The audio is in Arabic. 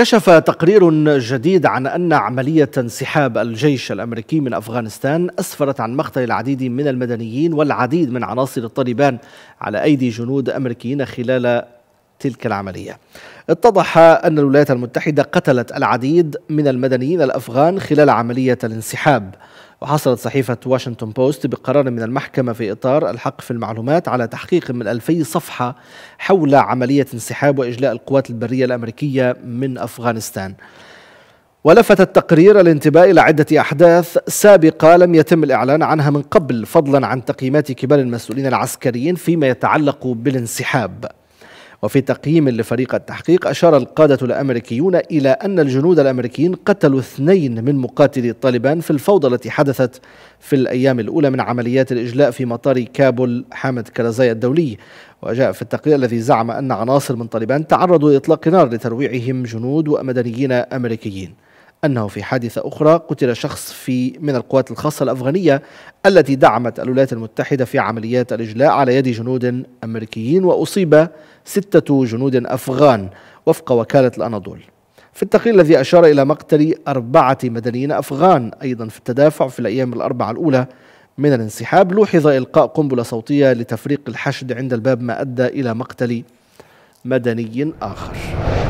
كشف تقرير جديد عن أن عملية انسحاب الجيش الأمريكي من أفغانستان أسفرت عن مقتل العديد من المدنيين والعديد من عناصر الطالبان على أيدي جنود أمريكيين خلال تلك العملية اتضح أن الولايات المتحدة قتلت العديد من المدنيين الأفغان خلال عملية الانسحاب وحصلت صحيفة واشنطن بوست بقرار من المحكمة في إطار الحق في المعلومات على تحقيق من 2000 صفحة حول عملية انسحاب وإجلاء القوات البرية الأمريكية من أفغانستان ولفت التقرير الانتباه إلى عدة أحداث سابقة لم يتم الإعلان عنها من قبل فضلا عن تقييمات كبار المسؤولين العسكريين فيما يتعلق بالانسحاب وفي تقييم لفريق التحقيق أشار القادة الأمريكيون إلى أن الجنود الأمريكيين قتلوا اثنين من مقاتلي الطالبان في الفوضى التي حدثت في الأيام الأولى من عمليات الإجلاء في مطار كابول حامد كرزاي الدولي وجاء في التقرير الذي زعم أن عناصر من طالبان تعرضوا لإطلاق نار لترويعهم جنود ومدنيين أمريكيين أنه في حادثة أخرى قتل شخص في من القوات الخاصة الأفغانية التي دعمت الولايات المتحدة في عمليات الإجلاء على يد جنود أمريكيين وأصيب ستة جنود أفغان وفق وكالة الأناضول في التقرير الذي أشار إلى مقتل أربعة مدنيين أفغان أيضا في التدافع في الأيام الأربعة الأولى من الانسحاب لوحظ إلقاء قنبلة صوتية لتفريق الحشد عند الباب ما أدى إلى مقتل مدني آخر